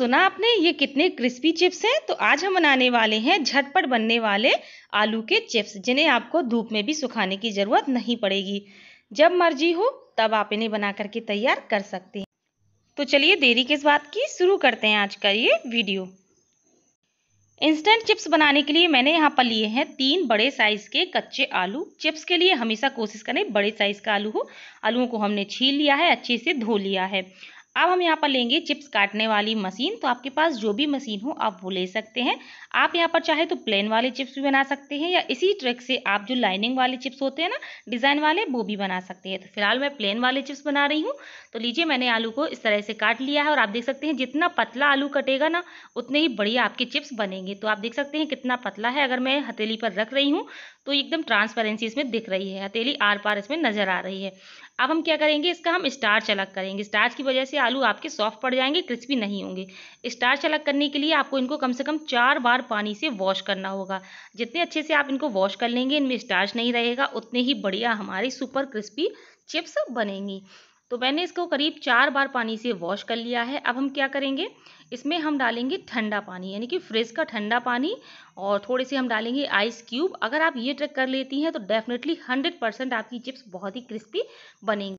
सुना आपने ये कितने क्रिस्पी चिप्स हैं तो आज हम बनाने वाले हैं झटपट बनने वाले आलू के चिप्स जिन्हें आपको धूप में भी सुखाने की ज़रूरत नहीं पड़ेगी जब मर्जी हो तब आप इन्हें बना करके तैयार कर सकते हैं तो चलिए देरी किस बात की शुरू करते हैं आज का ये वीडियो इंस्टेंट चिप्स बनाने के लिए मैंने यहाँ पर लिए हैं तीन बड़े साइज़ के कच्चे आलू चिप्स के लिए हमेशा कोशिश करें बड़े साइज़ का आलू हो आलुओं को हमने छील लिया है अच्छे से धो लिया है अब हम यहाँ पर लेंगे चिप्स काटने वाली मशीन तो आपके पास जो भी मशीन हो आप वो ले सकते हैं आप यहाँ पर चाहे तो प्लेन वाले चिप्स भी बना सकते हैं या इसी ट्रिक से आप जो लाइनिंग वाले चिप्स होते हैं ना डिज़ाइन वाले वो भी बना सकते हैं तो फिलहाल मैं प्लेन वाले चिप्स बना रही हूँ तो लीजिए मैंने आलू को इस तरह से काट लिया है और आप देख सकते हैं जितना पतला आलू कटेगा ना उतने ही बढ़िया आपके चिप्स बनेंगे तो आप देख सकते हैं कितना पतला है अगर मैं हथेली पर रख रही हूँ तो एकदम ट्रांसपेरेंसी इसमें दिख रही है हथेली आर पार इसमें नजर आ रही है अब हम क्या करेंगे इसका हम स्टार्च अलग करेंगे स्टार्च की वजह से आलू आपके सॉफ्ट पड़ जाएंगे क्रिस्पी नहीं होंगे स्टार्च अलग करने के लिए आपको इनको कम से कम चार बार पानी से वॉश करना होगा जितने अच्छे से आप इनको वॉश कर लेंगे इनमें स्टार्च नहीं रहेगा उतने ही बढ़िया हमारी सुपर क्रिस्पी चिप्स बनेंगी तो मैंने इसको करीब चार बार पानी से वॉश कर लिया है अब हम क्या करेंगे इसमें हम डालेंगे ठंडा पानी यानी कि फ्रिज का ठंडा पानी और थोड़े से हम डालेंगे आइस क्यूब अगर आप ये ट्रिक कर लेती हैं तो डेफिनेटली हंड्रेड परसेंट आपकी चिप्स बहुत ही क्रिस्पी बनेंगी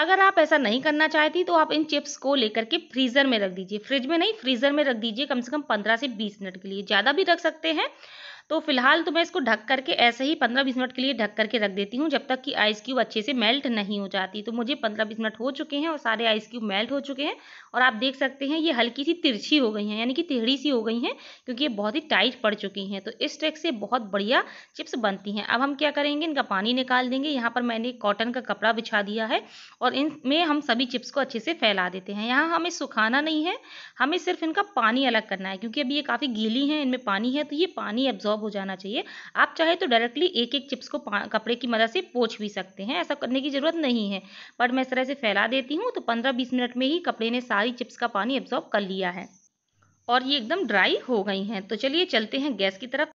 अगर आप ऐसा नहीं करना चाहती तो आप इन चिप्स को लेकर के फ्रीज़र में रख दीजिए फ्रिज में नहीं फ्रीज़र में रख दीजिए कम से कम पंद्रह से बीस मिनट के लिए ज़्यादा भी रख सकते हैं तो फिलहाल तो मैं इसको ढक करके ऐसे ही पंद्रह बीस मिनट के लिए ढक करके रख देती हूँ जब तक कि आइस क्यूब अच्छे से मेल्ट नहीं हो जाती तो मुझे पंद्रह बीस मिनट हो चुके हैं और सारे आइस क्यूब मेल्ट हो चुके हैं और आप देख सकते हैं ये हल्की सी तिरछी हो गई हैं यानी कि तिहड़ी सी हो गई हैं क्योंकि ये बहुत ही टाइट पड़ चुकी हैं तो इस ट्रेक से बहुत बढ़िया चिप्स बनती हैं अब हम क्या करेंगे इनका पानी निकाल देंगे यहाँ पर मैंने कॉटन का कपड़ा बिछा दिया है और इनमें हम सभी चिप्स को अच्छे से फैला देते हैं यहाँ हमें सुखाना नहीं है हमें सिर्फ इनका पानी अलग करना है क्योंकि अभी ये काफ़ी गीली हैं इनमें पानी है तो ये पानी एब्जॉर्ब हो जाना चाहिए आप चाहे तो डायरेक्टली एक एक चिप्स को कपड़े की मदद से पोछ भी सकते हैं ऐसा करने की ज़रूरत नहीं है बट मैं इस तरह से फैला देती हूँ तो पंद्रह बीस मिनट में ही कपड़े ने सारी चिप्स का पानी एब्जॉर्ब कर लिया है और ये एकदम ड्राई हो गई हैं तो चलिए चलते हैं गैस की तरफ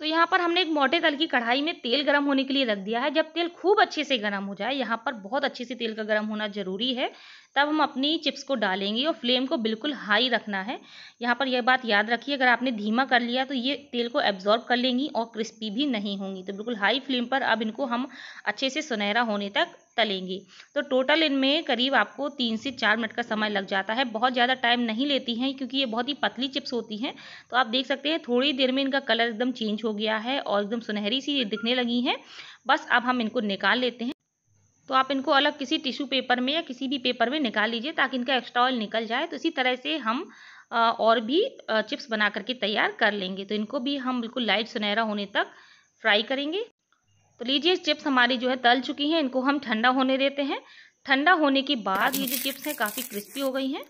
तो यहाँ पर हमने एक मोटे तल की कढ़ाई में तेल गर्म होने के लिए रख दिया है जब तेल खूब अच्छे से गर्म हो जाए यहाँ पर बहुत अच्छे से तेल का गर्म होना ज़रूरी है तब हम अपनी चिप्स को डालेंगे और फ्लेम को बिल्कुल हाई रखना है यहाँ पर यह बात याद रखिए अगर आपने धीमा कर लिया तो ये तेल को एब्जॉर्ब कर लेंगी और क्रिस्पी भी नहीं होंगी तो बिल्कुल हाई फ्लेम पर अब इनको हम अच्छे से सुनहरा होने तक तलेंगे तो टोटल इनमें करीब आपको तीन से चार मिनट का समय लग जाता है बहुत ज़्यादा टाइम नहीं लेती हैं क्योंकि ये बहुत ही पतली चिप्स होती हैं तो आप देख सकते हैं थोड़ी देर में इनका कलर एकदम चेंज हो हो गया है और एकदम सुनहरी सी दिखने लगी हैं बस अब हम इनको निकाल लेते हैं तो आप इनको अलग किसी टिश्यू पेपर में या किसी भी पेपर में निकाल लीजिए ताकि इनका एक्स्ट्रा ऑयल निकल जाए तो इसी तरह से हम और भी चिप्स बना करके तैयार कर लेंगे तो इनको भी हम बिल्कुल लाइट सुनहरा होने तक फ्राई करेंगे तो लीजिए चिप्स हमारी जो है तल चुकी हैं इनको हम ठंडा होने देते हैं ठंडा होने के बाद ये जो चिप्स हैं काफ़ी क्रिस्पी हो गई हैं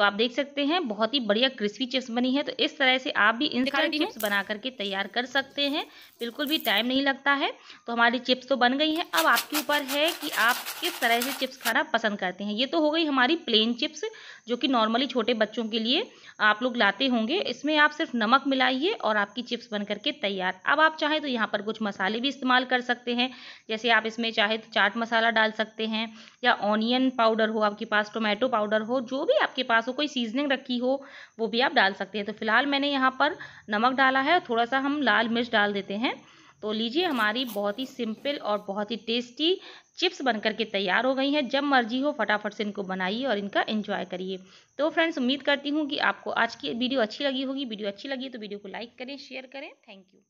तो आप देख सकते हैं बहुत ही बढ़िया क्रिस्पी चिप्स बनी है तो इस तरह से आप भी इन चिप्स बना करके तैयार कर सकते हैं बिल्कुल भी टाइम नहीं लगता है तो हमारी चिप्स तो बन गई हैं अब आपके ऊपर है कि आप किस तरह से चिप्स खाना पसंद करते हैं ये तो हो गई हमारी प्लेन चिप्स जो कि नॉर्मली छोटे बच्चों के लिए आप लोग लाते होंगे इसमें आप सिर्फ नमक मिलाइए और आपकी चिप्स बन करके तैयार अब आप चाहें तो यहाँ पर कुछ मसाले भी इस्तेमाल कर सकते हैं जैसे आप इसमें चाहे तो चाट मसाला डाल सकते हैं या ऑनियन पाउडर हो आपके पास टोमेटो पाउडर हो जो भी आपके पास हो कोई सीजनिंग रखी हो वो भी आप डाल सकते हैं तो फिलहाल मैंने यहाँ पर नमक डाला है थोड़ा सा हम लाल मिर्च डाल देते हैं तो लीजिए हमारी बहुत ही सिंपल और बहुत ही टेस्टी चिप्स बनकर के तैयार हो गई हैं जब मर्जी हो फटाफट से इनको बनाइए और इनका एंजॉय करिए तो फ्रेंड्स उम्मीद करती हूँ कि आपको आज की वीडियो अच्छी लगी होगी वीडियो अच्छी लगी तो वीडियो को लाइक करें शेयर करें थैंक यू